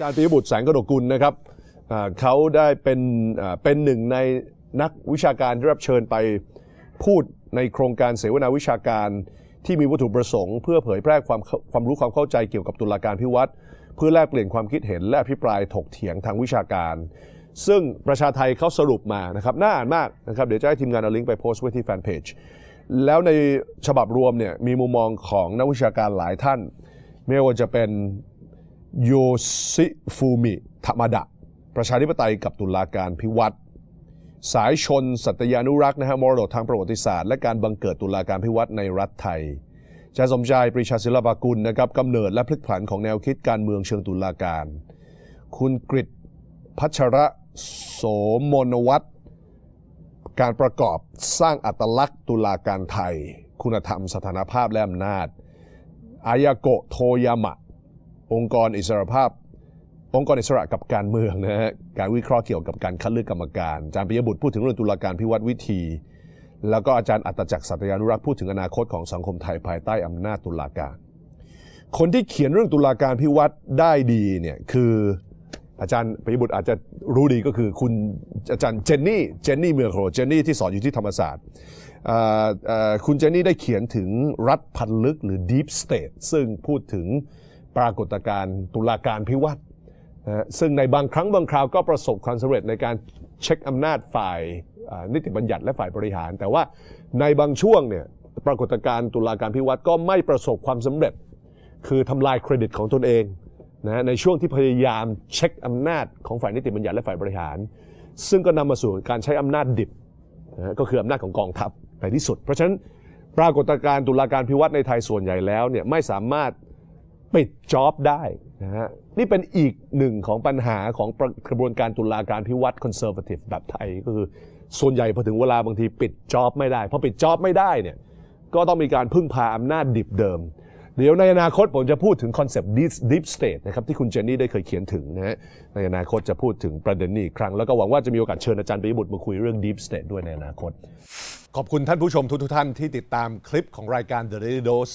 จารย์ปิยบุตรแสงกระดกุลนะครับเขาได้เป็นเป็นหนึ่งในนักวิชาการที่รับเชิญไปพูดในโครงการเสวนาวิชาการที่มีวัตถุประสงค์เพื่อเผยแพร่ความความรู้ความเข้าใจเกี่ยวกับตุลาการพิวัตรเพื่อแลกเปลี่ยนความคิดเห็นและอภิปรายถกเถียงทางวิชาการ ซึ่งประชาไทยเขาสรุปมานะครับน่าอ่านมากนะครับเดี๋ยวจะให้ทีมงานเอาลิงก์ไปโพสต์ไว้ที่แฟนเพจแล้วในฉบับรวมเนี่ยมีมุมมองของนักวิชาการหลายท่าน ไม่ว่าจะเป็นโยซิฟูมิ ธรรมดะ ประชาธิปไตยกับตุลาการพิวัตรสายชนสัตยานุรักษ์นะฮะมรดกทางประวัติศาสตร์ และการบังเกิดตุลาการพิวัตรในรัฐไทยจาสมชายปรีชาศิลปากุลนะครับกำเนิดและพลิกผัน ของแนวคิดการเมืองเชิงตุลาการ คุณกริพัชระโสมนวัตร การประกอบสร้างอัตลักษณ์ตุลาการไทย คุณธรรม สถานภาพและอำนาจ อายโกโทยามะองค์กรอิสรภาพ องค์กรอิสระกับการเมืองนะฮะ การวิเคราะห์เกี่ยวกับการคัดเลือกกรรมการ อาจารย์ปิยบุตรพูดถึงเรื่องตุลาการพิวัตรวิธี แล้วก็อาจารย์อัตจักรสัตยานุรักษ์พูดถึงอนาคตของสังคมไทยภายใต้อำนาจตุลาการ คนที่เขียนเรื่องตุลาการพิวัตรได้ดีเนี่ยคืออาจารย์ปิยบุตรอาจจะรู้ดีก็คือคุณอาจารย์เจนนี่ เจนนี่เมืองโครเจนนี่ที่สอนอยู่ที่ธรรมศาสตร์ คุณเจนนี่ได้เขียนถึงรัฐพันลึกหรือ Deep State ซึ่งพูดถึงปรากฏการณ์ตุลาการพิวัตรนะซึ่งในบางครั้งบางคราวก็ประสบความสำเร็จในการเช็คอำนาจฝ่ายนิติบัญญัติและฝ่ายบริหาร แต่ว่าในบางช่วงเนี่ยปรากฏการณ์ตุลาการพิวัตรก็ไม่ประสบความสำเร็จ คือทำลายเครดิตของตนเองนะในช่วงที่พยายามเช็คอำนาจของฝ่ายนิติบัญญัติและฝ่ายบริหาร ซึ่งก็นำมาสู่การใช้อำนาจดิบนะก็คืออำนาจของกองทัพในที่สุด เพราะฉะนั้นปรากฏการณ์ตุลาการพิวัตรในไทยส่วนใหญ่แล้วเนี่ยไม่สามารถปิดจ็อบได้นะฮะนี่เป็นอีกหนึ่งของปัญหาของกระบวนการตุลาการพิวัตรคอนเซอร์วทีฟแบบไทย ก็คือส่วนใหญ่พอถึงเวลาบางทีปิดจ็อบไม่ได้พอปิดจ็อบไม่ได้เนี่ยก็ต้องมีการพึ่งพาอำนาจดิบเดิม เดี๋ยวในอนาคตผมจะพูดถึงคอนเซปต์ดิสดิฟสเตทนะครับ ที่คุณเจนนี่ได้เคยเขียนถึงนะฮะในอนาคตจะพูดถึงประเด็นนี้ครั้งแล้วก็หวังว่าจะมีโอกาสเชิญอาจารย์ปิยบุตรมาคุยเรื่องดิฟสเตทด้วยในอนาคต ขอบคุณท่านผู้ชมทุกท่านที่ติดตามคลิปของรายการ The Daily Dose